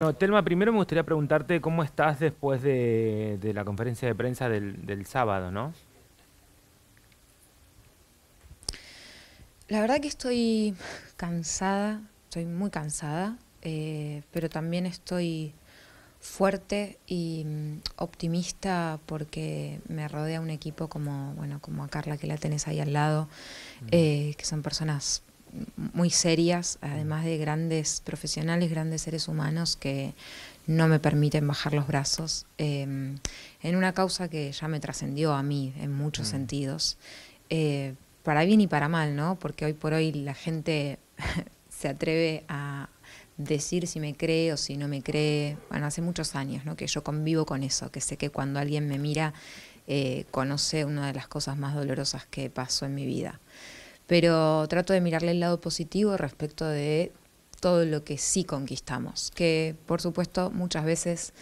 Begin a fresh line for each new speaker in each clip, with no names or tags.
No, Telma, primero me gustaría preguntarte cómo estás después de, la conferencia de prensa del, sábado, ¿no? La verdad
que estoy cansada, estoy muy cansada, eh, pero también estoy fuerte y mm, optimista porque me rodea un equipo como, bueno, como a Carla que la tenés ahí al lado, eh, que son personas muy serias, además de grandes profesionales, grandes seres humanos que no me permiten bajar los brazos em, en una causa que ya me trascendió a mí en muchos mm. sentidos, eh, para bien y para mal, ¿no? Porque hoy por hoy la gente se atreve a decir si me cree o si no me cree. Bueno, hace muchos años, ¿no? Que yo convivo con eso, que sé que cuando alguien me mira eh, conoce una de las cosas más dolorosas que pasó en mi vida pero trato de mirarle el lado positivo respecto de todo lo que sí conquistamos, que por supuesto muchas veces,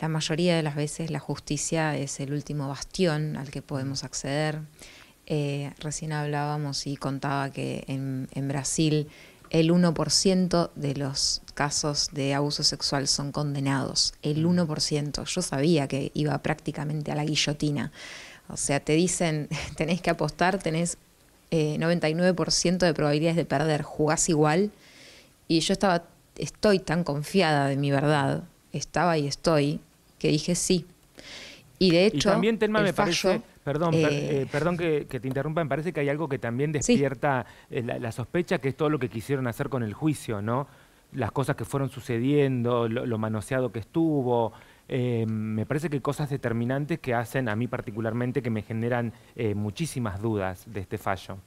la mayoría de las veces, la justicia es el último bastión al que podemos mm. acceder. Eh, recién hablábamos y contaba que en, en Brasil el 1% de los casos de abuso sexual son condenados. El 1%. Mm. Yo sabía que iba prácticamente a la guillotina. O sea, te dicen, tenés que apostar, tenés 99% eh, de probabilidades de perder, jugás igual. Y yo estaba, estoy tan confiada de mi verdad, estaba y estoy, que dije sí. Y de hecho, y también Telma me parece, perdón, eh, eh, perdón
que, te interrumpa, me parece que hay algo que también despierta la, sospecha, que es todo lo que quisieron hacer con el juicio, ¿no? Las cosas que fueron sucediendo, lo manoseado que estuvo, eh, me parece que cosas determinantes que hacen a mí particularmente que me generan eh, muchísimas dudas de este fallo.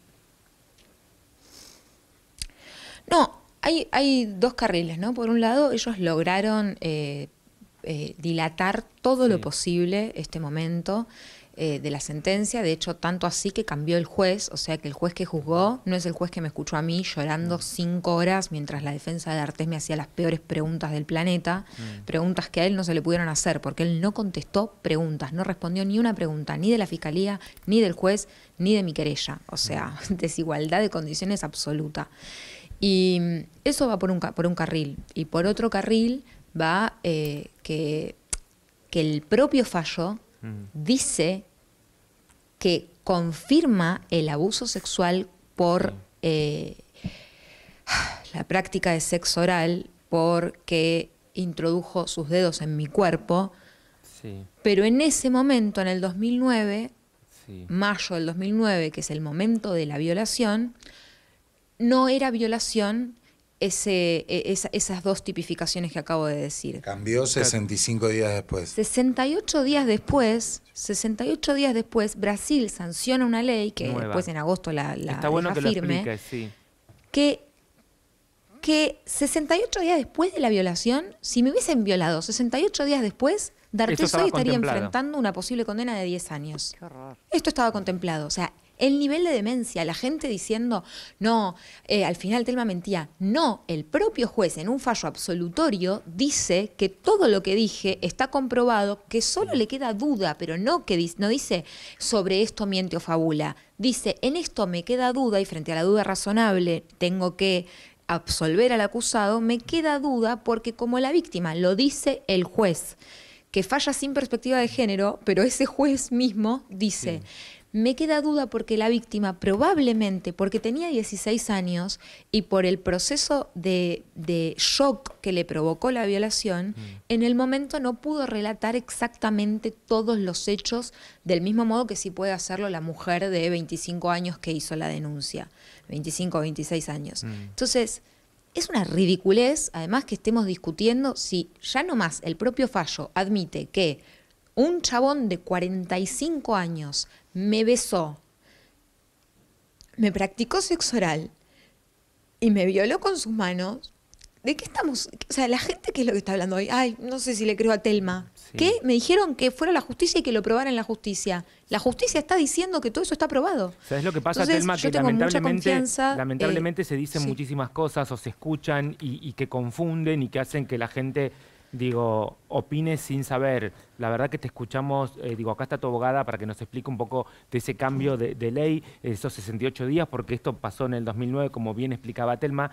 No, hay, dos carriles, ¿no? Por un lado, ellos lograron eh, dilatar todo lo posible este momento eh, de la sentencia, de hecho tanto así que cambió el juez, o sea que el juez que juzgó no es el juez que me escuchó a mí llorando mm. cinco horas mientras la defensa de Artes me hacía las peores preguntas del planeta, mm. preguntas que a él no se le pudieron hacer porque él no contestó preguntas, no respondió ni una pregunta, ni de la fiscalía, ni del juez, ni de mi querella, o sea, mm. desigualdad de condiciones absoluta. Y eso va por un, por un carril. Y por otro carril va eh, que, que el propio fallo dice que confirma el abuso sexual por eh, la práctica de sexo oral, porque introdujo sus dedos en mi cuerpo. Pero en ese momento, en el 2009, mayo del 2009, que es el momento de la violación, no era violación e, esas dos tipificaciones que acabo de
decir. Cambió 65 días después.
68 días después, 68 días después, Brasil sanciona una ley que después en agosto la, que firme, que 68 días después de la violación, si me hubiesen violado 68 días después, D'Artes hoy estaría enfrentando una posible condena de 10 años. Esto estaba contemplado. O sea, el nivel de demencia, la gente diciendo, no, eh, al final Telma mentía. No, el propio juez en un fallo absolutorio dice que todo lo que dije está comprobado, que solo le queda duda, pero no que no dice sobre esto miente o fabula. Dice, en esto me queda duda y frente a la duda razonable tengo que absolver al acusado, me queda duda porque como la víctima lo dice el juez, que falla sin perspectiva de género, pero ese juez mismo dice, me queda duda porque la víctima probablemente, porque tenía 16 años y por el proceso de, shock que le provocó la violación, mm. en el momento no pudo relatar exactamente todos los hechos del mismo modo que sí puede hacerlo la mujer de 25 años que hizo la denuncia, 25 o 26 años. Mm. Entonces, es una ridiculez, además, que estemos discutiendo si ya más el propio fallo admite que un chabón de 45 años me besó, me practicó sexo oral y me violó con sus manos, ¿de qué estamos? O sea, la gente, ¿qué es lo que está hablando hoy? Ay, no sé si le creo a Telma. ¿Qué? Me dijeron que fuera la justicia y que lo probaran en la justicia. La justicia está diciendo que todo eso está probado.
Es lo que pasa, Telma? Que eh, lamentablemente, se dicen muchísimas cosas o se escuchan y que confunden y que hacen que la gente digo, opines sin saber. La verdad que te escuchamos, eh, digo, acá está tu abogada para que nos explique un poco de ese cambio de, de, ley, esos 68 días, porque esto pasó en el 2009, como bien explicaba Telma,